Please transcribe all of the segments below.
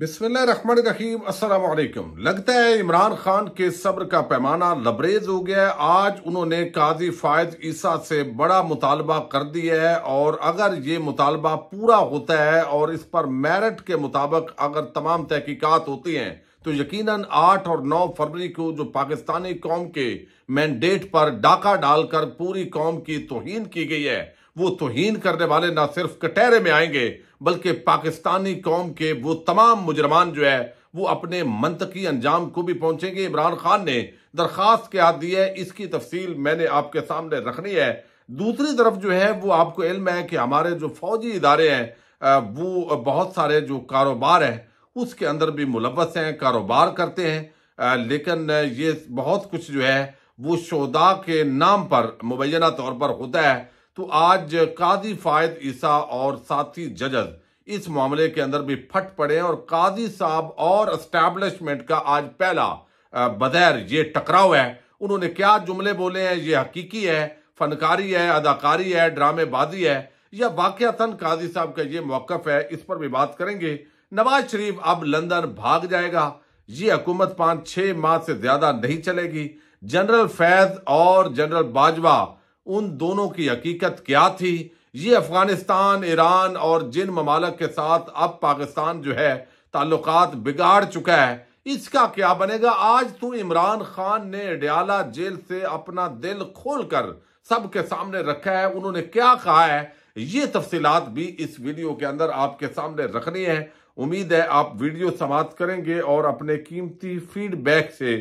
बिस्मिल्लाम अस्सलाम लगता है इमरान खान के सब्र का पैमाना लबरेज हो गया है आज उन्होंने काजी फायद ईसा से बड़ा मुतालबा कर दिया है और अगर ये मुतालबा पूरा होता है और इस पर मेरिट के मुताबिक अगर तमाम तहकीकात होती हैं तो यकीनन 8 और 9 फरवरी को जो पाकिस्तानी कौम के मैंडेट पर डाका डालकर पूरी कौम की तोहन की गई है वो तोहन करने वाले ना सिर्फ कटहरे में आएंगे बल्कि पाकिस्तानी कौम के वो तमाम मुजरमान जो है वो अपने मनतकी अंजाम को भी पहुंचेंगे इमरान खान ने दरख्वास्त क्या दी है इसकी तफसील मैंने आपके सामने रखनी है दूसरी तरफ जो है वो आपको इल्म है कि हमारे जो फौजी इदारे हैं वो बहुत सारे जो कारोबार हैं उसके अंदर भी मुलवस हैं कारोबार करते हैं लेकिन ये बहुत कुछ जो है वो शोदा के नाम पर मुबैना तौर पर होता है तो आज काजी फायद ईसा और साथी जजज इस मामले के अंदर भी फट पड़े और काजी साहब और एस्टैब्लिशमेंट का आज पहला बदैर ये टकराव है उन्होंने क्या जुमले बोले हैं ये हकीकी है फनकारी है अदाकारी है ड्रामेबाजी है या वाकयातन काजी साहब का ये मौकफ है इस पर भी बात करेंगे नवाज शरीफ अब लंदन भाग जाएगा ये हुकूमत पांच छह माह से ज़्यादा नहीं चलेगी जनरल फैज और जनरल बाजवा उन दोनों की हकीकत क्या थी ये अफगानिस्तान ईरान और जिन ममालक के साथ अब पाकिस्तान जो है ताल्लुक बिगाड़ चुका है इसका क्या बनेगा आज तो इमरान खान ने डियाला जेल से अपना दिल खोल कर सबके सामने रखा है उन्होंने क्या कहा है ये तफसीत भी इस वीडियो के अंदर आपके सामने रखनी है उम्मीद है आप वीडियो समाप्त करेंगे और अपने कीमती फीडबैक से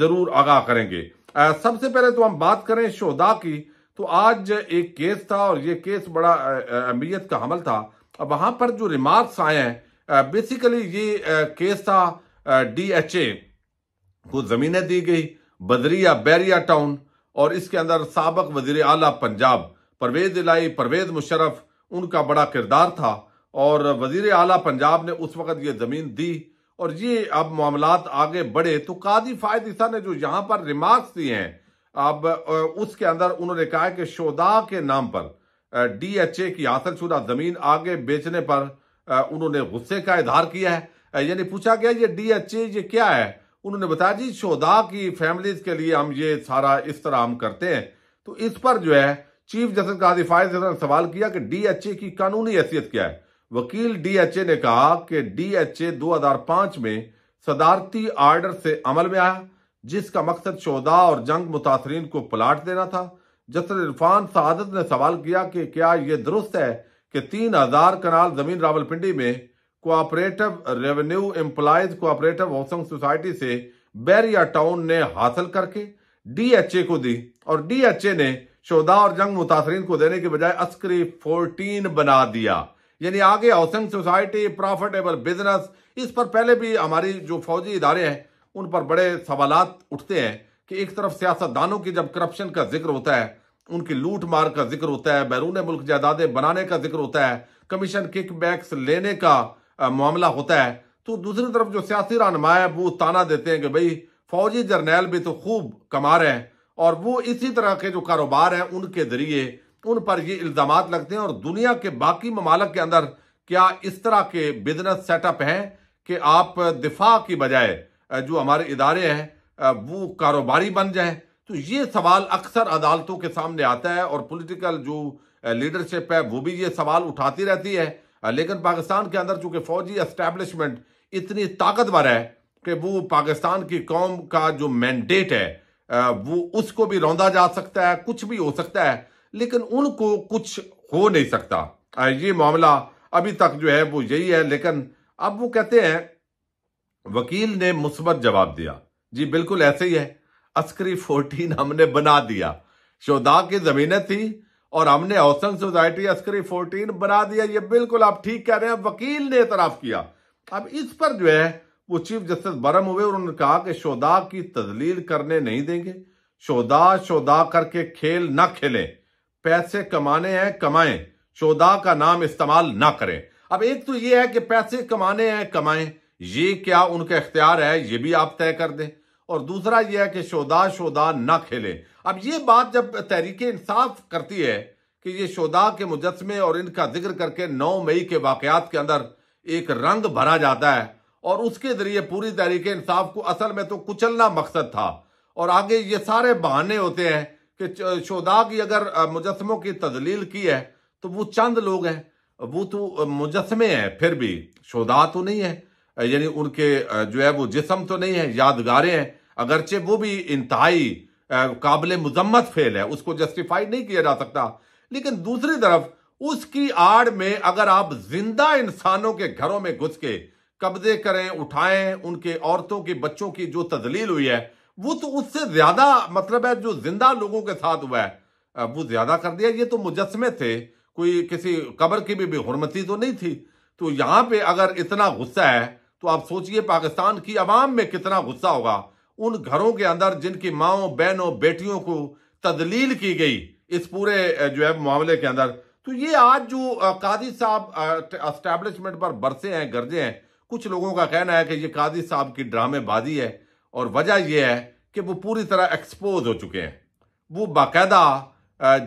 ज़रूर आगाह करेंगे सबसे पहले तो हम बात करें शोदा की तो आज एक केस था और ये केस बड़ा अहमियत का हमल था वहां पर जो रिमार्क्स आए हैं बेसिकली ये केस था डीएचए को ज़मीनें दी गई बदरिया बैरिया टाउन और इसके अंदर सबक वजीर अला पंजाब परवेज इलाई परवेज मुशरफ उनका बड़ा किरदार था और वजीर अला पंजाब ने उस वक्त ये ज़मीन दी और ये अब मामला आगे बढ़े तो कादी फायद ईसा ने जो यहां पर रिमार्क्स दिए हैं अब उसके अंदर उन्होंने कहा कि शोदा के नाम पर डीएचए की हासिल शुदा जमीन आगे बेचने पर उन्होंने गुस्से का इधार किया है यानी पूछा गया ये डीएचए ये क्या है उन्होंने बताया जी शोदा की फैमिलीज के लिए हम ये सारा इस तरह हम करते हैं तो इस पर जो है चीफ जस्टिस कादी फायद ने सवाल किया कि डीएचए की कानूनी हैसियत क्या है वकील डीएचए ने कहा कि डीएचए 2005 में सदारती आर्डर से अमल में आया जिसका मकसद शोदा और जंग मुतासरीन को प्लाट देना था जसर इरफान सआदत ने सवाल किया कि क्या यह दुरुस्त है कि तीन हजार कनाल जमीन रावलपिंडी में cooperative revenue employees cooperative housing society से बैरिया टाउन ने हासिल करके डीएचए को दी और डीएचए ने शोदा और जंग मुतासरीन को देने के बजाय अस्करी फोर्टीन बना दिया यानी आगे हाउसिंग सोसाइटी प्रॉफिटेबल बिजनेस इस पर पहले भी हमारी जो फौजी इदारे हैं उन पर बड़े सवाल उठते हैं कि एक तरफ सियासतदानों की जब करप्शन का जिक्र होता है उनकी लूट मार का जिक्र होता है बैरून मुल्क जायदादें बनाने का जिक्र होता है कमीशन किक बैक्स लेने का मामला होता है तो दूसरी तरफ जो सियासी रहनमा है वो ताना देते हैं कि भाई फौजी जर्नैल भी तो खूब कमा रहे हैं और वो इसी तरह के जो कारोबार हैं उनके जरिए उन पर ये इल्ज़ाम लगते हैं और दुनिया के बाकी ममालक के अंदर क्या इस तरह के बिजनेस सेटअप हैं कि आप दिफा की बजाय जो हमारे इदारे हैं वो कारोबारी बन जाए तो ये सवाल अक्सर अदालतों के सामने आता है और पॉलिटिकल जो लीडरशिप है वो भी ये सवाल उठाती रहती है लेकिन पाकिस्तान के अंदर चूंकि फौजी एस्टेब्लिशमेंट इतनी ताकतवर है कि वो पाकिस्तान की कौम का जो मैंडेट है वो उसको भी रौंदा जा सकता है कुछ भी हो सकता है लेकिन उनको कुछ हो नहीं सकता ये मामला अभी तक जो है वो यही है लेकिन अब वो कहते हैं वकील ने मुस्बत जवाब दिया जी बिल्कुल ऐसे ही है अस्करी फोर्टीन हमने बना दिया शोदा की जमीनें थी और हमने औसन सोसाइटी अस्करी फोर्टीन बना दिया ये बिल्कुल आप ठीक कह रहे हैं वकील ने इतराफ किया अब इस पर जो है वो चीफ जस्टिस बरम हुए और उन्होंने कहा कि शोदा की तजलील करने नहीं देंगे शोदा शोदा करके खेल ना खेलें पैसे कमाने हैं कमाएं चौदाह का नाम इस्तेमाल ना करें अब एक तो ये है कि पैसे कमाने हैं कमाएं ये क्या उनका इख्तियार है ये भी आप तय कर दें और दूसरा यह है कि शोदा शोदा ना खेलें अब ये बात जब तहरीक इंसाफ करती है कि ये शोदा के मुजस्मे और इनका जिक्र करके 9 मई के वाकयात के अंदर एक रंग भरा जाता है और उसके जरिए पूरी तहरीक इंसाफ को असल में तो कुचलना मकसद था और आगे ये सारे बहाने होते हैं कि शोदा की अगर मुजस्मों की तदलील की है तो वो चंद लोग हैं वो तो मुजस्मे हैं फिर भी शोदा तो नहीं है यानी उनके जो है वो जिसम तो नहीं है यादगारें हैं अगरचे वो भी इंतहाई काबिल मजम्मत फेल है उसको जस्टिफाई नहीं किया जा सकता लेकिन दूसरी तरफ उसकी आड़ में अगर आप जिंदा इंसानों के घरों में घुस के कब्जे करें उठाएं उनके औरतों के बच्चों की जो तदलील हुई है वो तो उससे ज्यादा मतलब है जो जिंदा लोगों के साथ हुआ है वो ज्यादा कर दिया ये तो मुजस्मे थे कोई किसी कब्र की भी बेहरमती तो नहीं थी तो यहाँ पे अगर इतना गुस्सा है तो आप सोचिए पाकिस्तान की आवाम में कितना गुस्सा होगा उन घरों के अंदर जिनकी माओ बहनों बेटियों को तदलील की गई इस पूरे जो है मामले के अंदर तो ये आज जो कादी साहब अस्टैब्लिशमेंट पर बरसे हैं गरजे हैं कुछ लोगों का कहना है कि ये कादी साहब की ड्रामेबाजी है और वजह यह है कि वो पूरी तरह एक्सपोज हो चुके हैं वो बाकायदा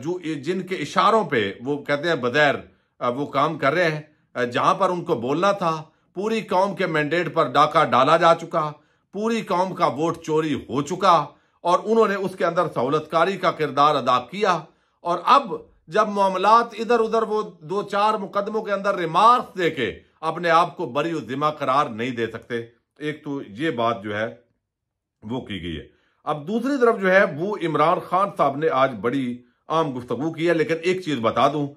जो जिनके इशारों पे वो कहते हैं बगैर वो काम कर रहे हैं जहां पर उनको बोलना था पूरी कौम के मैंडेट पर डाका डाला जा चुका पूरी कौम का वोट चोरी हो चुका और उन्होंने उसके अंदर सहूलतकारी का किरदार अदा किया और अब जब मामला इधर उधर वो दो चार मुकदमों के अंदर रिमार्क दे के अपने आप को बरी जिम्मा करार नहीं दे सकते एक तो ये बात जो है वो की गई है अब दूसरी तरफ जो है वो इमरान खान साहब ने आज बड़ी आम गुफ्तगु की है लेकिन एक चीज बता दूं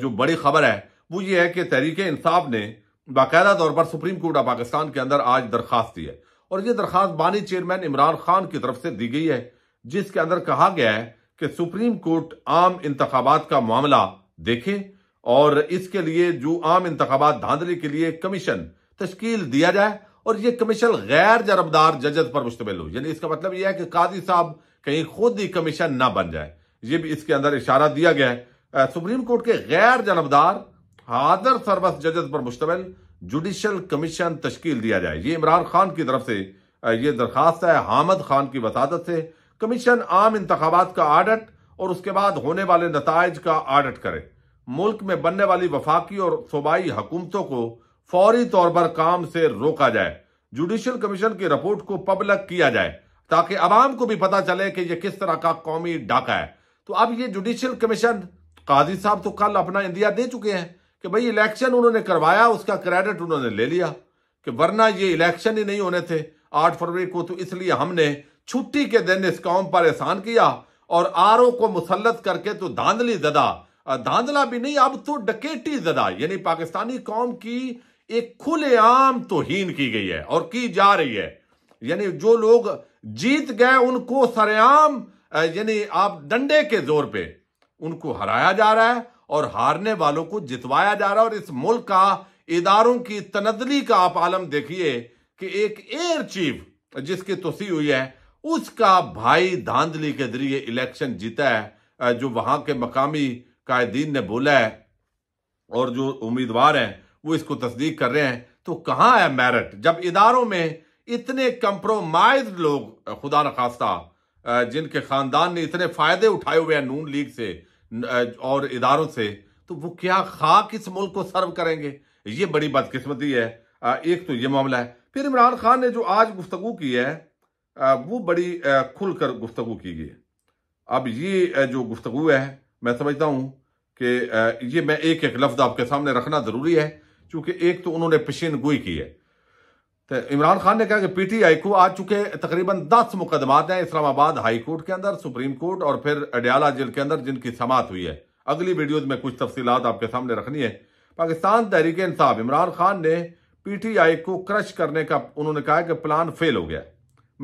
जो बड़ी खबर है वो ये है कि तहरीक इंसाफ ने बाकायदा तौर पर सुप्रीम कोर्ट ऑफ पाकिस्तान के अंदर आज दरखास्त दी है और ये दरखास्त बानी चेयरमैन इमरान खान की तरफ से दी गई है जिसके अंदर कहा गया है कि सुप्रीम कोर्ट आम इंतबात का मामला देखे और इसके लिए जो आम इंतबात धांधली के लिए कमीशन तश्कील दिया जाए और ये कमीशन गैर जरबदार जजत पर मुश्तमिल हो यानी इसका मतलब यह है कि काजी साहब कहीं खुद ही कमीशन ना बन जाए ये भी इसके अंदर इशारा दिया गया है सुप्रीम कोर्ट के गैर जरबदार हादर सरबस जजत पर मुश्तमिल जुडिशल कमीशन तश्कील दिया जाए ये इमरान खान की तरफ से ये दरखास्त है हामद खान की वसादत से कमीशन आम इंतबात का आडट और उसके बाद होने वाले नतज का आडट करे मुल्क में बनने वाली वफाकी और सूबाई हुकूमतों को फौरी तौर पर काम से रोका जाए जुडिशियल कमीशन की रिपोर्ट को पब्लिक किया जाए ताकि आवाम को भी पता चले कि यह किस तरह का कौमी डाका है तो अब ये जुडिशियल कमीशन काजी साहब तो कल अपना इंदिया दे चुके हैं कि भाई इलेक्शन उन्होंने करवाया उसका क्रेडिट उन्होंने ले लिया कि वरना ये इलेक्शन ही नहीं होने थे आठ फरवरी को तो इसलिए हमने छुट्टी के दिन इस कौम पर एहसान किया और आर को मुसलत करके तो धांधली जदा धांधला भी नहीं अब तो डकेटी जदा यानी पाकिस्तानी कौम की एक खुलेआम तोहीन की गई है और की जा रही है यानी जो लोग जीत गए उनको सरेआम यानी आप डंडे के जोर पे उनको हराया जा रहा है और हारने वालों को जितवाया जा रहा है और इस मुल्क का इदारों की तनदली का आप आलम देखिए कि एक एयर चीफ जिसकी तुसी हुई है उसका भाई धांधली के जरिए इलेक्शन जीता है जो वहां के मकामी कायदीन ने बोला है और जो उम्मीदवार हैं वो इसको तस्दीक कर रहे हैं तो कहाँ है मैरट जब इदारों में इतने कंप्रोमाइज लोग खुदा न खास्ता जिनके खानदान ने इतने फायदे उठाए हुए हैं नून लीग से और इदारों से तो वो क्या खाक इस मुल्क को सर्व करेंगे ये बड़ी बदकिस्मती है एक तो ये मामला है फिर इमरान खान ने जो आज गुफ्तु की है वो बड़ी खुलकर गुफ्तु की गई अब ये जो गुफ्तु है मैं समझता हूँ कि ये मैं एक एक लफ्ज़ आपके सामने रखना ज़रूरी है चूंकि एक तो उन्होंने पेशीन गोई की है तो इमरान खान ने कहा कि पीटीआई को आज चुके तकरीबन दस मुकदमात हैं इस्लामाबाद हाई कोर्ट के अंदर सुप्रीम कोर्ट और फिर अडयाला जेल के अंदर जिनकी समात हुई है अगली वीडियो में कुछ तफसीत आपके सामने रखनी है पाकिस्तान तहरीक इंसाफ इमरान खान ने पीटीआई को क्रश करने का उन्होंने कहा कि प्लान फेल हो गया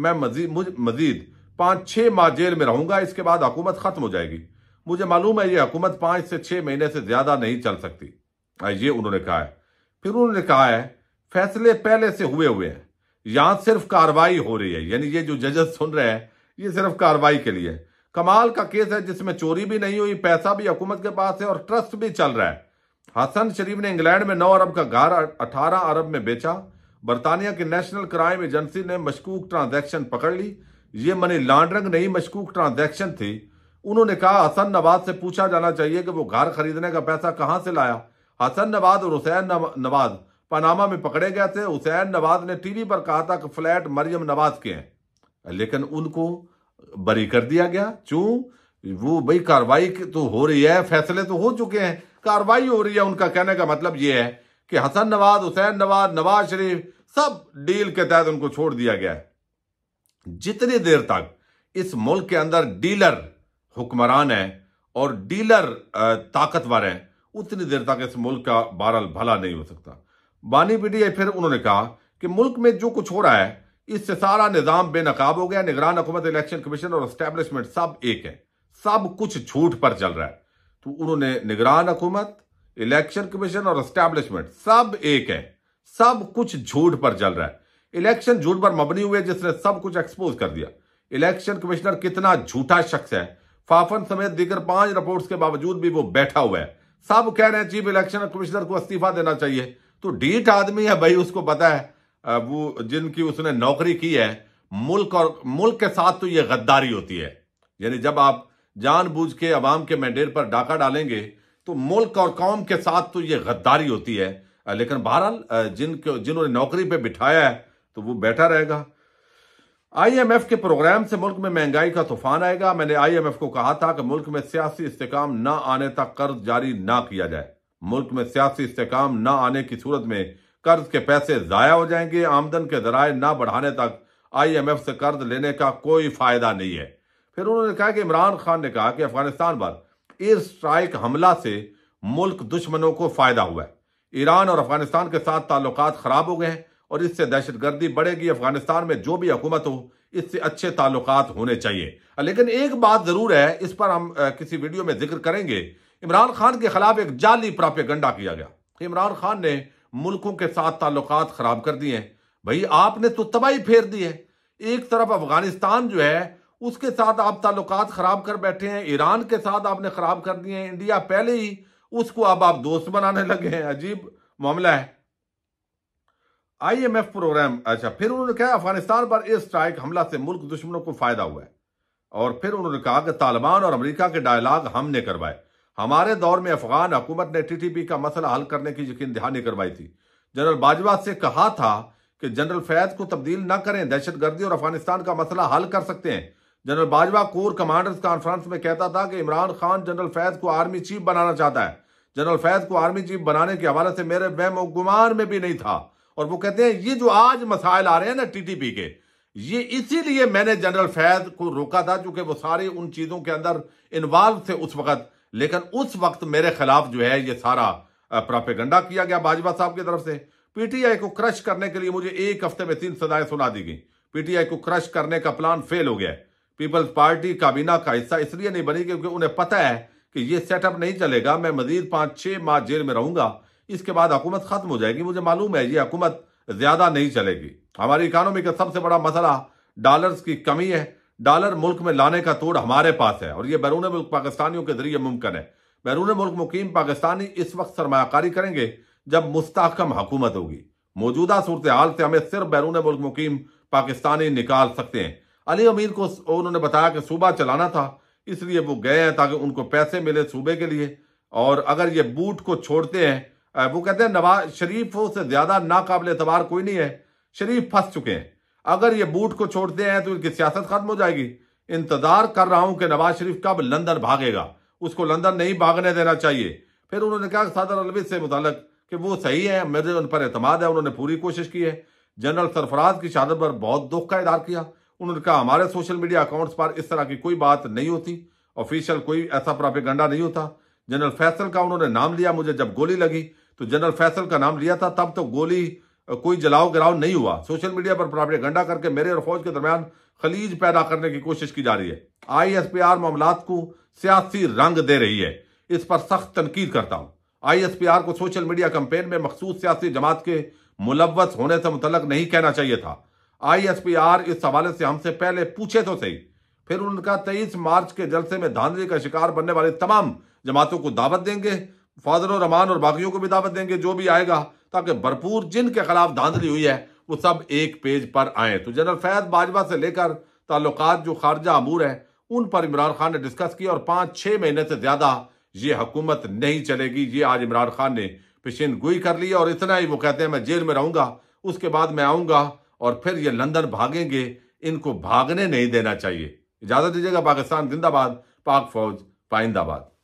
मैं मजीद मुझ मजीद पाँच छः माह जेल में रहूंगा इसके बाद हुकूमत ख़त्म हो जाएगी मुझे मालूम है ये हुकूमत पाँच से छः महीने से ज़्यादा नहीं चल सकती ये उन्होंने कहा है फिर उन्होंने कहा है फैसले पहले से हुए हुए हैं यहां सिर्फ कार्रवाई हो रही है यानी ये जो जजेस सुन रहे हैं ये सिर्फ कार्रवाई के लिए कमाल का केस है जिसमें चोरी भी नहीं हुई पैसा भी हुकूमत के पास है और ट्रस्ट भी चल रहा है हसन शरीफ ने इंग्लैंड में 9 अरब का घर 18 अरब में बेचा बरतानिया की नेशनल क्राइम एजेंसी ने मशकूक ट्रांजैक्शन पकड़ ली ये मनी लॉन्ड्रिंग नहीं मशकूक ट्रांजैक्शन थी उन्होंने कहा हसन नवाज से पूछा जाना चाहिए कि वो घर खरीदने का पैसा कहाँ से लाया हसन नवाज और हुसैन नवाज पनामा में पकड़े गए थे हुसैन नवाज ने टीवी पर कहा था कि फ्लैट मरियम नवाज के हैं लेकिन उनको बरी कर दिया गया क्यों वो भाई कार्रवाई तो हो रही है फैसले तो हो चुके हैं कार्रवाई हो रही है उनका कहने का मतलब ये है कि हसन नवाज हुसैन नवाज नवाज शरीफ सब डील के तहत उनको छोड़ दिया गया है जितनी देर तक इस मुल्क के अंदर डीलर हुक्मरान है और डीलर ताकतवर हैं उतनी देर तक इस मुल्क का बहरहाल भला नहीं हो सकता बानी पीटी फिर उन्होंने कहा कि मुल्क में जो कुछ हो रहा है इससे सारा निज़ाम बेनकाब हो गया निगरान हुकूमत इलेक्शन कमीशन और एस्टेब्लिशमेंट सब एक है सब कुछ झूठ पर चल रहा है तो उन्होंने निगरान हुकूमत इलेक्शन कमीशन और एस्टेब्लिशमेंट सब एक है सब कुछ झूठ पर चल रहा है इलेक्शन झूठ पर मबनी हुए जिसने सब कुछ एक्सपोज कर दिया इलेक्शन कमिश्नर कितना झूठा शख्स है फाफन समेत दीगर पांच रिपोर्ट्स के बावजूद भी वो बैठा हुआ है सब कह रहे हैं चीफ इलेक्शन कमिश्नर को इस्तीफा देना चाहिए तो डीट आदमी है भाई उसको पता है वो जिनकी उसने नौकरी की है मुल्क और मुल्क के साथ तो ये गद्दारी होती है यानी जब आप जानबूझ के अवाम के मैंडेट पर डाका डालेंगे तो मुल्क और कौम के साथ तो ये गद्दारी होती है लेकिन बहरहाल जिनको जिन्होंने नौकरी पे बिठाया है तो वो बैठा रहेगा आईएमएफ के प्रोग्राम से मुल्क में महंगाई का तूफान आएगा मैंने आईएमएफ को कहा था कि मुल्क में सियासी इस्तेकाम न आने तक कर्ज जारी ना किया जाए मुल्क में सियासी इस्तेकाम न आने की सूरत में कर्ज के पैसे ज़ाया हो जाएंगे आमदन के जराए ना बढ़ाने तक आईएमएफ से कर्ज लेने का कोई फायदा नहीं है फिर उन्होंने कहा कि इमरान खान ने कहा कि अफगानिस्तान पर एयर स्ट्राइक हमला से मुल्क दुश्मनों को फायदा हुआ है ईरान और अफगानिस्तान के साथ ताल्लुक खराब हो गए हैं और इससे दहशतगर्दी बढ़ेगी अफगानिस्तान में जो भी हुकूमत हो इससे अच्छे ताल्लुक होने चाहिए लेकिन एक बात ज़रूर है इस पर हम किसी वीडियो में जिक्र करेंगे इमरान खान के खिलाफ एक जाली प्रापेगंडा किया गया कि इमरान खान ने मुल्कों के साथ ताल्लुक खराब कर दिए हैं भाई आपने तो तबाही फेर दी है एक तरफ अफगानिस्तान जो है उसके साथ आप ताल्लुक खराब कर बैठे हैं ईरान के साथ आपने खराब कर दिए हैं इंडिया पहले ही उसको अब आप दोस्त बनाने लगे हैं अजीब मामला है आईएमएफ प्रोग्राम अच्छा फिर उन्होंने कहा अफगानिस्तान पर एयर स्ट्राइक हमला से मुल्क दुश्मनों को फायदा हुआ है और फिर उन्होंने कहा कि तालिबान और अमेरिका के डायलाग हमने करवाए हमारे दौर में अफगान हुकूमत ने टीटीपी का मसला हल करने की यकीन दहानी करवाई थी जनरल बाजवा से कहा था कि जनरल फैज को तब्दील न करें दहशतगर्दी और अफगानिस्तान का मसला हल कर सकते हैं general Bajwa core commanders conference में कहता था कि इमरान खान जनरल फैज को आर्मी चीफ बनाना चाहता है जनरल फैज को आर्मी चीफ बनाने के हवाले से मेरे वहम गुमान में भी नहीं था और वो कहते हैं ये जो आज मसाइल आ रहे हैं ना टीटीपी के ये इसीलिए मैंने जनरल फैज को रोका था क्योंकि वो सारे उन चीज़ों के अंदर इन्वॉल्व थे उस वक्त लेकिन उस वक्त मेरे खिलाफ जो है ये सारा प्रापेगंडा किया गया भाजपा साहब की तरफ से पीटीआई को क्रश करने के लिए मुझे एक हफ्ते में तीन सदाएं सुना दी गई पीटीआई को क्रश करने का प्लान फेल हो गया पीपल्स पार्टी काबीना का हिस्सा इसलिए नहीं बनी क्योंकि उन्हें पता है कि ये सेटअप नहीं चलेगा मैं मजीद पांच छह माह जेल में रहूंगा इसके बाद हुकूमत ख़त्म हो जाएगी मुझे मालूम है ये हुकूमत ज़्यादा नहीं चलेगी हमारी इकानमी का सबसे बड़ा मसला डॉलर्स की कमी है डॉलर मुल्क में लाने का तोड़ हमारे पास है और ये बैरून मुल्क पाकिस्तानियों के जरिए मुमकिन है बैरून मुल्क मुकीम पाकिस्तानी इस वक्त सरमाकारी करेंगे जब मुस्तकम हुकूमत होगी मौजूदा सूरत हाल से हमें सिर्फ बैरून मुल्क मुकीम पाकिस्तानी निकाल सकते हैं अली अमीर को उन्होंने बताया कि सूबा चलाना था इसलिए वो गए हैं ताकि उनको पैसे मिले सूबे के लिए और अगर ये बूट को छोड़ते हैं वो कहते हैं नवाज शरीफ से ज्यादा नाकबले एतबार कोई नहीं है शरीफ फंस चुके हैं अगर ये बूट को छोड़ते हैं तो इनकी सियासत खत्म हो जाएगी इंतजार कर रहा हूं कि नवाज शरीफ कब लंदन भागेगा उसको लंदन नहीं भागने देना चाहिए फिर उन्होंने कहा सदर अलविद से मुतलक कि वो सही है मेरे उन पर अतमाद है उन्होंने पूरी कोशिश की है जनरल सरफराज की शहादत पर बहुत दुख का इधार किया उन्होंने कहा हमारे सोशल मीडिया अकाउंट्स पर इस तरह की कोई बात नहीं होती ऑफिशियल कोई ऐसा प्रापेगंडा नहीं होता जनरल फैसल का उन्होंने नाम लिया मुझे जब गोली लगी तो जनरल फैसल का नाम लिया था तब तो गोली कोई जलाओ गिराव नहीं हुआ सोशल मीडिया पर गंडा करके मेरे और फौज के दरमियान खलीज पैदा करने की कोशिश की जा रही है आई एस पी आर मामला को सियासी रंग दे रही है इस पर सख्त तनकीद करता हूँ आई एस पी आर को सोशल मीडिया कंपेन में मखसूस सियासी जमात के मुलवस होने से मुतलक नहीं कहना चाहिए था आई एस पी आर इस हवाले से हमसे पहले पूछे तो सही फिर उनका तेईस मार्च के जलसे में धांधली का शिकार बनने वाले तमाम जमातों को दावत देंगे फादर और रमान और बाकियों को भी दावत देंगे जो भी आएगा ताकि भरपूर जिनके खिलाफ धांधली हुई है वो सब एक पेज पर आए तो जनरल फैज बाजवा से लेकर ताल्लुक जो खारजा अमूर हैं उन पर इमरान खान ने डिस्कस किया और पाँच छः महीने से ज़्यादा ये हुकूमत नहीं चलेगी ये आज इमरान खान ने पेशेंट गोई कर ली और इतना ही वो कहते हैं मैं जेल में रहूँगा उसके बाद मैं आऊँगा और फिर ये लंदन भागेंगे इनको भागने नहीं देना चाहिए इजाज़त दीजिएगा पाकिस्तान जिंदाबाद पाक फौज पाइंदाबाद